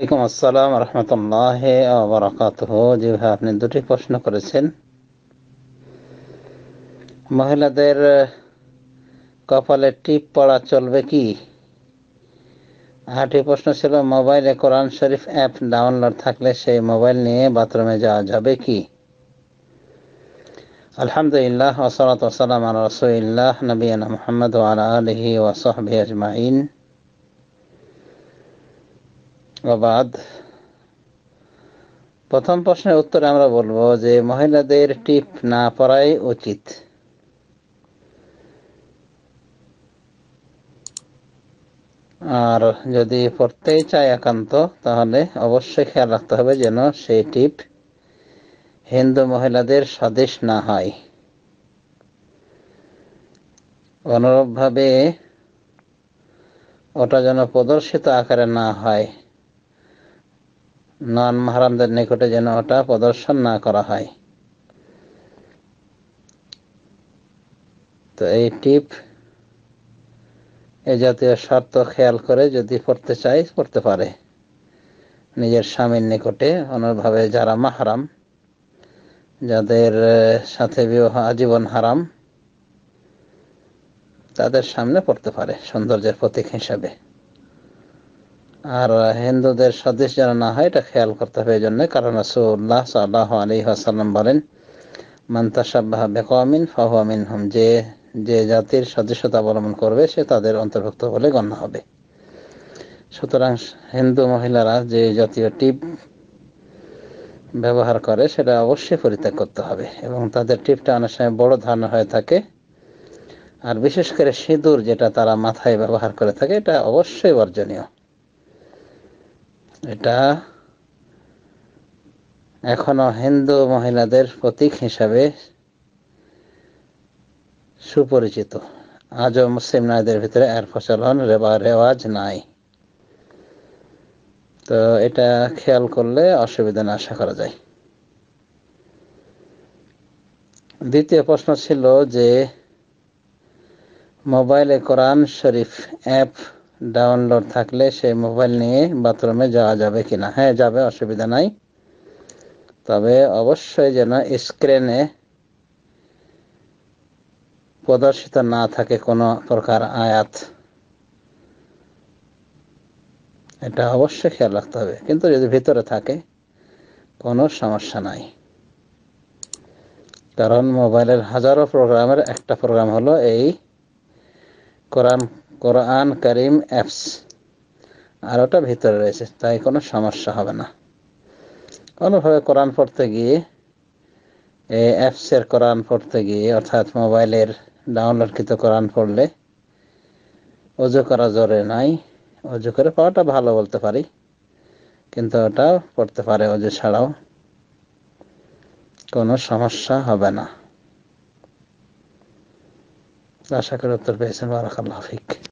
ওয়ালাইকুম আসসালাম রহমতুল্লাহ আপনি দুটি প্রশ্ন করেছেন মহিলাদের কপালে টিপ পড়া চলবে কি প্রশ্ন ছিল মোবাইলে কোরআন শরীফ অ্যাপ ডাউনলোড থাকলে সেই মোবাইল নিয়ে বাথরুমে যাওয়া যাবে কি আলহামদুলিল্লাহ ওসলাত ওসালাম রসুল্লাহ মোহাম্মদ আলহি ওয়াসহবি আজমাইন অবাধ প্রথম প্রশ্নের উত্তরে আমরা বলবো যে মহিলাদের টিপ না পড়াই উচিত আর যদি পড়তেই চায় একান্ত তাহলে অবশ্যই খেয়াল রাখতে হবে যেন সেই টিপ হিন্দু মহিলাদের সদেশ না হয় অনুরূপভাবে ওটা যেন প্রদর্শিত আকারে না হয় নন মাহারামদের নিকটে যেন ওটা প্রদর্শন না করা হয় তো এই টিপ এ জাতীয় শর্ত খেয়াল করে যদি পড়তে চাই পড়তে পারে নিজের স্বামীর নিকটে অন্যভাবে যারা মাহারাম যাদের সাথে বিবাহ আজীবন হারাম তাদের সামনে পড়তে পারে সৌন্দর্যের প্রতীক হিসাবে আর হিন্দুদের সদৃশ যেন না হয় এটা খেয়াল করতে হবে এই জন্য কারণ রসুল্লাহ সাল্লাহ আলী আসাল্লাম বলেন মান্তাসাবাহ বেকমিন ফাহমিন হুম যে যে জাতির সদস্যতা অবলম্বন করবে সে তাদের অন্তর্ভুক্ত বলে গণ্য হবে সুতরাং হিন্দু মহিলারা যে জাতীয় টিপ ব্যবহার করে সেটা অবশ্যই পরিত্যাগ করতে হবে এবং তাদের টিপটা অনেক সময় বড় ধারণা হয়ে থাকে আর বিশেষ করে সিঁদুর যেটা তারা মাথায় ব্যবহার করে থাকে এটা অবশ্যই বর্জনীয় এটা এখনো হিন্দু মহিলাদের প্রতীক হিসাবে সুপরিচিত আজও মুসলিম নারীদের ভিতরে এর প্রচলন রেবা রেওয়াজ নাই তো এটা খেয়াল করলে অসুবিধা না আশা করা যায় দ্বিতীয় প্রশ্ন ছিল যে মোবাইলে কোরআন শরীফ অ্যাপ ডাউনলোড থাকলে সেই মোবাইল নিয়ে বাথরুমে যাওয়া যাবে কিনা হ্যাঁ যাবে অসুবিধা নাই তবে অবশ্যই যেন স্ক্রিনে প্রদর্শিত না থাকে কোনো প্রকার আয়াত এটা অবশ্যই খেয়াল রাখতে হবে কিন্তু যদি ভিতরে থাকে কোনো সমস্যা নাই কারণ মোবাইলের হাজারো প্রোগ্রামের একটা প্রোগ্রাম হলো এই কোরআন কোরআন করিম অ্যাপস আর ওটা ভিতরে রয়েছে তাই কোনো সমস্যা হবে না কোনোভাবে কোরআন পড়তে গিয়ে এই অ্যাপসের কোরআন পড়তে গিয়ে অর্থাৎ মোবাইলের ডাউনলোডকৃত কোরআন পড়লে অজু করা জোরে নাই অজু করে পড়াটা ভালো বলতে পারি কিন্তু ওটা পড়তে পারে অজু ছাড়াও কোনো সমস্যা হবে না আশা করি উত্তর পেয়েছেন বারাকাল্লাহ হাফিক